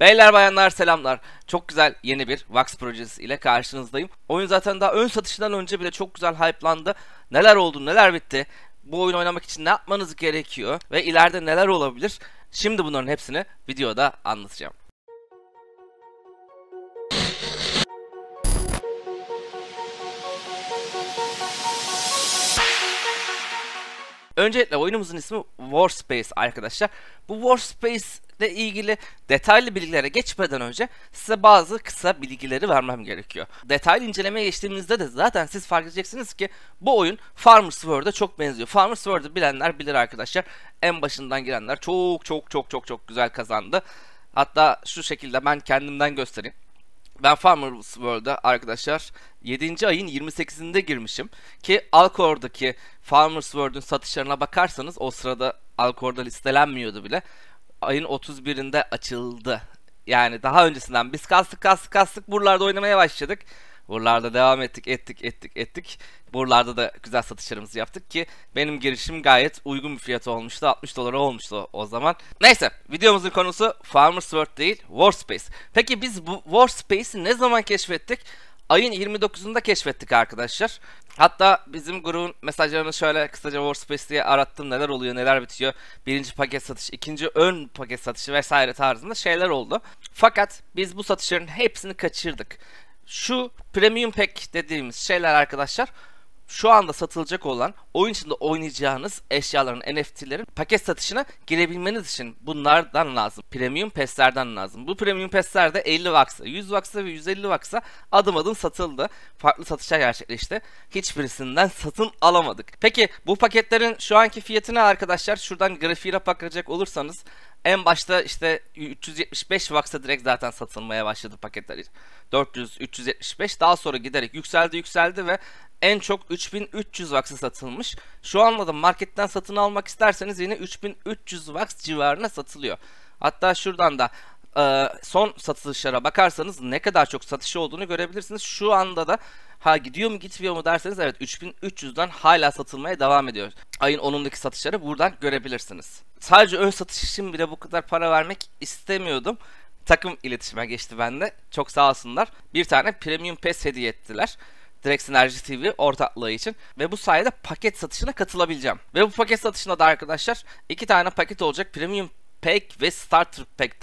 Beyler bayanlar selamlar. Çok güzel yeni bir Vax projesi ile karşınızdayım. Oyun zaten daha ön satışından önce bile çok güzel hype'landı. Neler oldu neler bitti. Bu oyun oynamak için ne yapmanız gerekiyor ve ileride neler olabilir. Şimdi bunların hepsini videoda anlatacağım. Öncelikle oyunumuzun ismi Warspace arkadaşlar. Bu Warspace ile ilgili detaylı bilgilere geçmeden önce size bazı kısa bilgileri vermem gerekiyor. Detaylı incelemeye geçtiğimizde de zaten siz fark edeceksiniz ki bu oyun Farmers World'a çok benziyor. Farmers World'ı bilenler bilir arkadaşlar. En başından girenler çok çok çok çok çok güzel kazandı. Hatta şu şekilde ben kendimden göstereyim. Ben Farmers World'a arkadaşlar 7. ayın 28'inde girmişim. Ki Alcor'daki Farmers World'ün satışlarına bakarsanız o sırada Alcor'da listelenmiyordu bile ayın 31'inde açıldı. Yani daha öncesinden biz kastık kastık kastık buralarda oynamaya başladık. Buralarda devam ettik, ettik, ettik, ettik. Buralarda da güzel satışlarımızı yaptık ki benim girişim gayet uygun bir fiyatı olmuştu. 60 dolara olmuştu o zaman. Neyse videomuzun konusu Farmers World değil Warspace. Peki biz bu Warspace'i ne zaman keşfettik? Ayın 29'unda keşfettik arkadaşlar. Hatta bizim grubun mesajlarını şöyle kısaca Warspace diye arattım neler oluyor neler bitiyor. Birinci paket satış, ikinci ön paket satışı vesaire tarzında şeyler oldu. Fakat biz bu satışların hepsini kaçırdık. Şu premium pack dediğimiz şeyler arkadaşlar şu anda satılacak olan oyun içinde oynayacağınız eşyaların NFT'lerin paket satışına girebilmeniz için bunlardan lazım. Premium Pass'lerden lazım. Bu Premium Pass'ler de 50 Vax'a, 100 Vax'a ve 150 Vax'a adım adım satıldı. Farklı satışlar gerçekleşti. Hiçbirisinden satın alamadık. Peki bu paketlerin şu anki fiyatı ne arkadaşlar? Şuradan grafiğine bakacak olursanız en başta işte 375 Vax'a direkt zaten satılmaya başladı paketler. 400, 375 daha sonra giderek yükseldi yükseldi ve en çok 3300 Vax'ı satılmış. Şu da marketten satın almak isterseniz yine 3300 Vax civarına satılıyor. Hatta şuradan da e, son satışlara bakarsanız ne kadar çok satış olduğunu görebilirsiniz. Şu anda da ha gidiyor mu gitmiyor mu derseniz evet 3300'den hala satılmaya devam ediyor. Ayın 10'undaki satışları buradan görebilirsiniz. Sadece ön satış için bile bu kadar para vermek istemiyordum takım iletişime geçti bende. Çok sağ olsunlar. Bir tane premium pes hediye ettiler. Direkt Sinerji TV ortaklığı için ve bu sayede paket satışına katılabileceğim. Ve bu paket satışında da arkadaşlar iki tane paket olacak. Premium Pack ve Starter Pack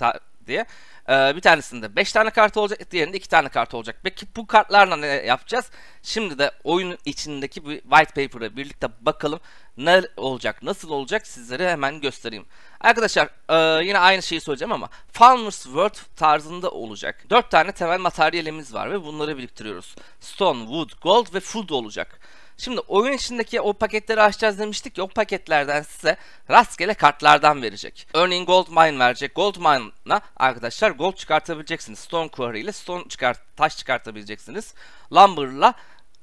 diye ee, bir tanesinde 5 tane kart olacak, diğerinde 2 tane kart olacak. Peki bu kartlarla ne yapacağız? Şimdi de oyun içindeki bir white paper'a birlikte bakalım ne olacak, nasıl olacak sizlere hemen göstereyim. Arkadaşlar e, yine aynı şeyi söyleyeceğim ama Farmer's World tarzında olacak. 4 tane temel materyalimiz var ve bunları biriktiriyoruz. Stone, wood, gold ve food olacak. Şimdi oyun içindeki o paketleri açacağız demiştik ya o paketlerden size rastgele kartlardan verecek. Örneğin Gold Mine verecek. Gold Mine'la arkadaşlar gold çıkartabileceksiniz. Stone Quarry ile stone çıkart taş çıkartabileceksiniz. Lumber ile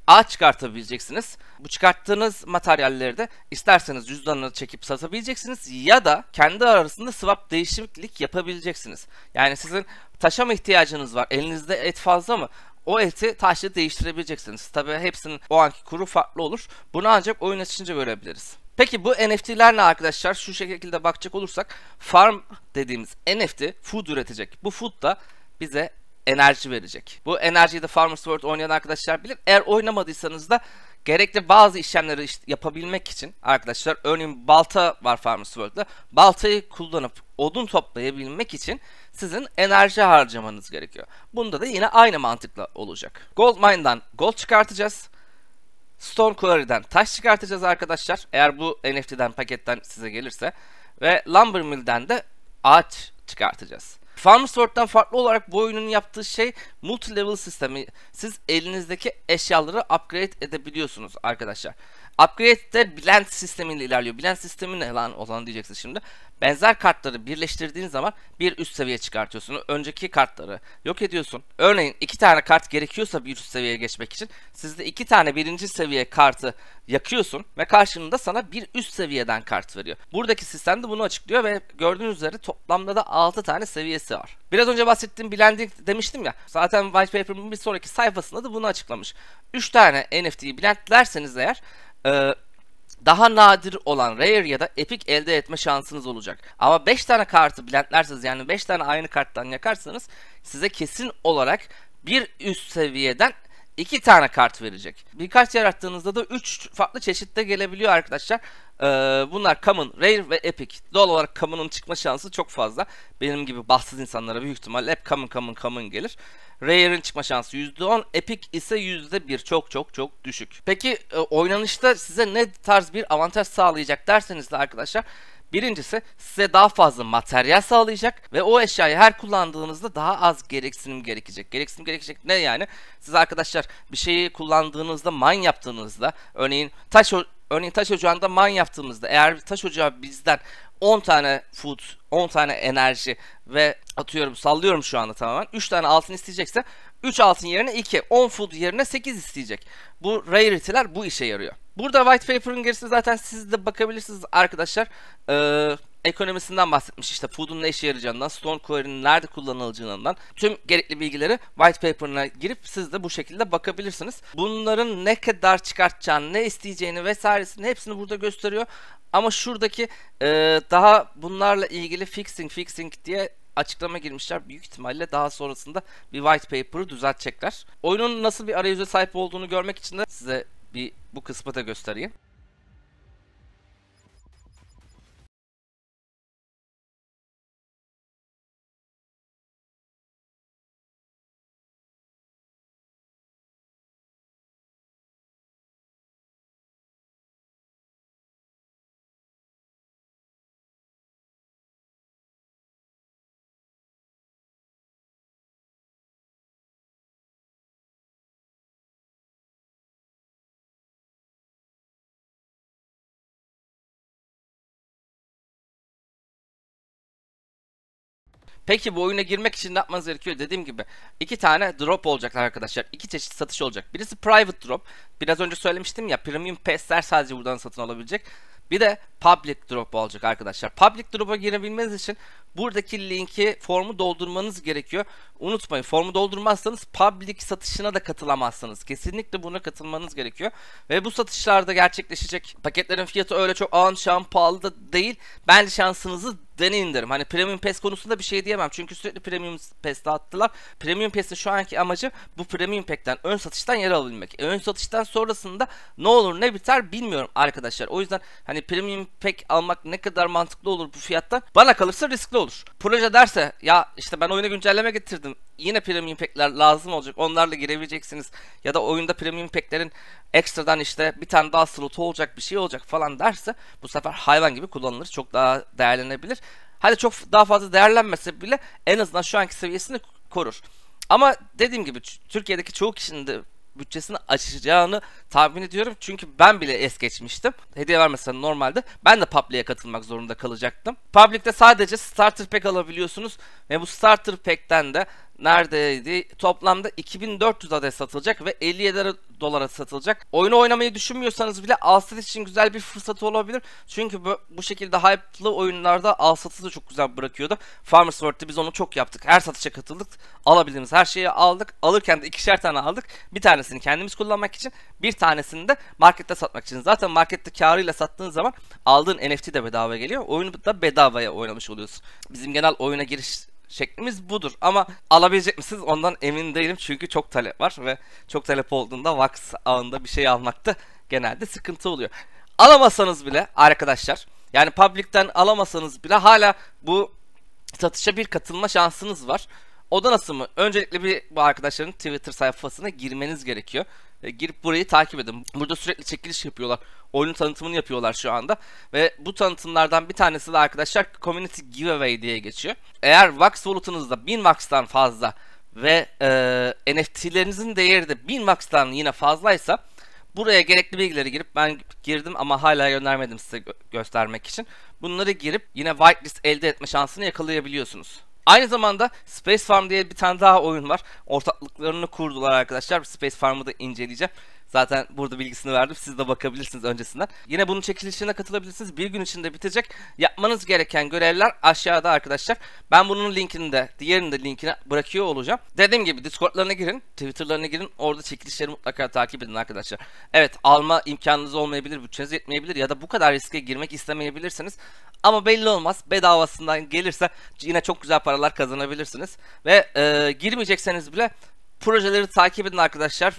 ağaç çıkartabileceksiniz. Bu çıkarttığınız materyalleri de isterseniz cüzdanını çekip satabileceksiniz ya da kendi arasında swap değişiklik yapabileceksiniz. Yani sizin taşa mı ihtiyacınız var? Elinizde et fazla mı? o eti taşla değiştirebileceksiniz. Tabi hepsinin o anki kuru farklı olur. Bunu ancak oyun açınca görebiliriz. Peki bu NFT'ler ne arkadaşlar? Şu şekilde bakacak olursak farm dediğimiz NFT food üretecek. Bu food da bize enerji verecek. Bu enerjiyi de Farmers World oynayan arkadaşlar bilir. Eğer oynamadıysanız da gerekli bazı işlemleri işte yapabilmek için arkadaşlar örneğin balta var Farmers World'da. Baltayı kullanıp odun toplayabilmek için sizin enerji harcamanız gerekiyor. Bunda da yine aynı mantıkla olacak. Gold Mine'dan gold çıkartacağız. Stone Quarry'den taş çıkartacağız arkadaşlar. Eğer bu NFT'den paketten size gelirse. Ve Lumber Mill'den de ağaç çıkartacağız. Farm Sword'dan farklı olarak bu oyunun yaptığı şey multi level sistemi. Siz elinizdeki eşyaları upgrade edebiliyorsunuz arkadaşlar. Upgrade de Blend sistemiyle ilerliyor. Blend sistemi ne lan o diyeceksin şimdi. Benzer kartları birleştirdiğin zaman bir üst seviye çıkartıyorsun. Önceki kartları yok ediyorsun. Örneğin iki tane kart gerekiyorsa bir üst seviyeye geçmek için sizde iki tane birinci seviye kartı yakıyorsun ve karşılığında sana bir üst seviyeden kart veriyor. Buradaki sistem de bunu açıklıyor ve gördüğünüz üzere toplamda da 6 tane seviyesi var. Biraz önce bahsettiğim blending demiştim ya. Zaten white paper'ın bir sonraki sayfasında da bunu açıklamış. 3 tane NFT'yi blendlerseniz eğer ee, daha nadir olan rare ya da epic elde etme şansınız olacak. Ama 5 tane kartı blendlerseniz yani 5 tane aynı karttan yakarsanız size kesin olarak bir üst seviyeden iki tane kart verecek. Birkaç yarattığınızda da üç farklı çeşitte gelebiliyor arkadaşlar. Ee, bunlar Common, Rare ve Epic. Doğal olarak Common'un çıkma şansı çok fazla. Benim gibi bahtsız insanlara büyük ihtimal hep Common, Common, Common gelir. Rare'in çıkma şansı %10, Epic ise %1. Çok çok çok düşük. Peki e, oynanışta size ne tarz bir avantaj sağlayacak derseniz de arkadaşlar... Birincisi size daha fazla materyal sağlayacak ve o eşyayı her kullandığınızda daha az gereksinim gerekecek. Gereksinim gerekecek ne yani? Siz arkadaşlar bir şeyi kullandığınızda man yaptığınızda örneğin taş örneğin taş ocağında man yaptığımızda eğer taş ocağı bizden 10 tane food, 10 tane enerji ve atıyorum sallıyorum şu anda tamamen 3 tane altın isteyecekse 3 altın yerine 2, 10 food yerine 8 isteyecek. Bu rarity'ler bu işe yarıyor. Burada white paper'ın gerisine zaten siz de bakabilirsiniz arkadaşlar. Ee, ekonomisinden bahsetmiş işte Food'un ne işe yarayacağından, Stone Query'nin nerede kullanılacağından tüm gerekli bilgileri white paper'ına girip siz de bu şekilde bakabilirsiniz. Bunların ne kadar çıkartacağını, ne isteyeceğini vesairesini hepsini burada gösteriyor. Ama şuradaki e, daha bunlarla ilgili fixing fixing diye açıklama girmişler. Büyük ihtimalle daha sonrasında bir white paper'ı düzeltecekler. Oyunun nasıl bir arayüze sahip olduğunu görmek için de size bir bu kısmı da göstereyim. Peki bu oyuna girmek için ne yapmanız gerekiyor? Dediğim gibi iki tane drop olacaklar arkadaşlar. İki çeşit satış olacak. Birisi private drop. Biraz önce söylemiştim ya premium pass'ler sadece buradan satın alabilecek. Bir de public drop olacak arkadaşlar. Public drop'a girebilmeniz için Buradaki linki formu doldurmanız gerekiyor. Unutmayın formu doldurmazsanız public satışına da katılamazsınız. Kesinlikle buna katılmanız gerekiyor. Ve bu satışlarda gerçekleşecek paketlerin fiyatı öyle çok an şan pahalı da değil. Bence şansınızı deneyin derim. Hani Premium pes konusunda bir şey diyemem. Çünkü sürekli Premium pes attılar. Premium pesin şu anki amacı bu Premium Pack'ten ön satıştan yer alabilmek. E, ön satıştan sonrasında ne olur ne biter bilmiyorum arkadaşlar. O yüzden hani Premium pek almak ne kadar mantıklı olur bu fiyattan. Bana kalırsa riskli olur olur. Proje derse ya işte ben oyuna güncelleme getirdim. Yine premium pack'ler lazım olacak. Onlarla girebileceksiniz. Ya da oyunda premium pack'lerin ekstradan işte bir tane daha slotu olacak bir şey olacak falan derse bu sefer hayvan gibi kullanılır. Çok daha değerlenebilir. Hadi çok daha fazla değerlenmese bile en azından şu anki seviyesini korur. Ama dediğim gibi Türkiye'deki çoğu kişinin de bütçesini açacağını tahmin ediyorum. Çünkü ben bile es geçmiştim. Hediye vermesen normalde ben de Public'e katılmak zorunda kalacaktım. Public'te sadece starter pack alabiliyorsunuz ve bu starter pack'ten de neredeydi? Toplamda 2400 adet satılacak ve 57 dolara satılacak. Oyunu oynamayı düşünmüyorsanız bile alsat için güzel bir fırsat olabilir. Çünkü bu, bu şekilde hype'lı oyunlarda alsatı da çok güzel bırakıyordu. Farmers World'de biz onu çok yaptık. Her satışa katıldık. Alabildiğimiz her şeyi aldık. Alırken de ikişer tane aldık. Bir tanesini kendimiz kullanmak için, bir tanesini de markette satmak için. Zaten markette karıyla sattığın zaman aldığın NFT de bedava geliyor. Oyunu da bedavaya oynamış oluyorsun. Bizim genel oyuna giriş şeklimiz budur. Ama alabilecek misiniz ondan emin değilim çünkü çok talep var ve çok talep olduğunda Vax ağında bir şey almakta genelde sıkıntı oluyor. Alamasanız bile arkadaşlar yani public'ten alamasanız bile hala bu satışa bir katılma şansınız var. O da nasıl mı? Öncelikle bir bu arkadaşların Twitter sayfasına girmeniz gerekiyor. E, girip burayı takip edin. Burada sürekli çekiliş yapıyorlar. oyun tanıtımını yapıyorlar şu anda. Ve bu tanıtımlardan bir tanesi de arkadaşlar Community Giveaway diye geçiyor. Eğer Vax Wallet'ınızda 1000 Vax'tan fazla ve e, NFT'lerinizin değeri de 1000 Vax'tan yine fazlaysa Buraya gerekli bilgileri girip ben girdim ama hala göndermedim size gö göstermek için. Bunları girip yine whitelist elde etme şansını yakalayabiliyorsunuz. Aynı zamanda Space Farm diye bir tane daha oyun var. Ortaklıklarını kurdular arkadaşlar. Space Farm'ı da inceleyeceğim. Zaten burada bilgisini verdim. Siz de bakabilirsiniz öncesinden. Yine bunun çekilişine katılabilirsiniz. Bir gün içinde bitecek. Yapmanız gereken görevler aşağıda arkadaşlar. Ben bunun linkini de diğerinin de linkini bırakıyor olacağım. Dediğim gibi Discord'larına girin. Twitter'larına girin. Orada çekilişleri mutlaka takip edin arkadaşlar. Evet alma imkanınız olmayabilir. Bütçeniz yetmeyebilir. Ya da bu kadar riske girmek istemeyebilirsiniz. Ama belli olmaz. Bedavasından gelirse yine çok güzel paralar kazanabilirsiniz. Ve e, girmeyecekseniz bile projeleri takip edin arkadaşlar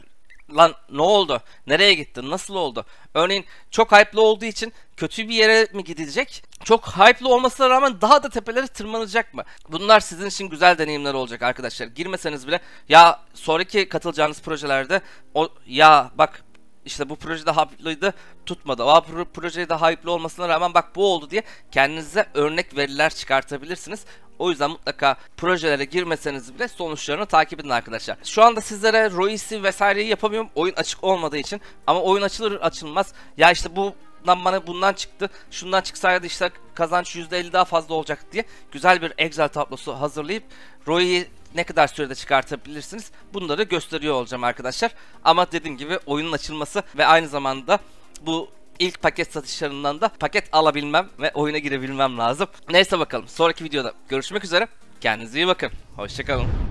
lan ne oldu? Nereye gittin? Nasıl oldu? Örneğin çok hype'lı olduğu için kötü bir yere mi gidilecek? Çok hype'lı olmasına rağmen daha da tepelere tırmanacak mı? Bunlar sizin için güzel deneyimler olacak arkadaşlar. Girmeseniz bile ya sonraki katılacağınız projelerde o ya bak işte bu projede hype'lıydı tutmadı. O projede hype'lı olmasına rağmen bak bu oldu diye kendinize örnek veriler çıkartabilirsiniz. O yüzden mutlaka projelere girmeseniz bile sonuçlarını takip edin arkadaşlar. Şu anda sizlere Rois'i vesaireyi yapamıyorum oyun açık olmadığı için. Ama oyun açılır açılmaz ya işte bu bundan bana bundan çıktı. Şundan çıksaydı işte kazanç %50 daha fazla olacak diye güzel bir Excel tablosu hazırlayıp ROI'yi ne kadar sürede çıkartabilirsiniz bunları gösteriyor olacağım arkadaşlar. Ama dediğim gibi oyunun açılması ve aynı zamanda bu ilk paket satışlarından da paket alabilmem ve oyuna girebilmem lazım. Neyse bakalım sonraki videoda görüşmek üzere. Kendinize iyi bakın. Hoşçakalın.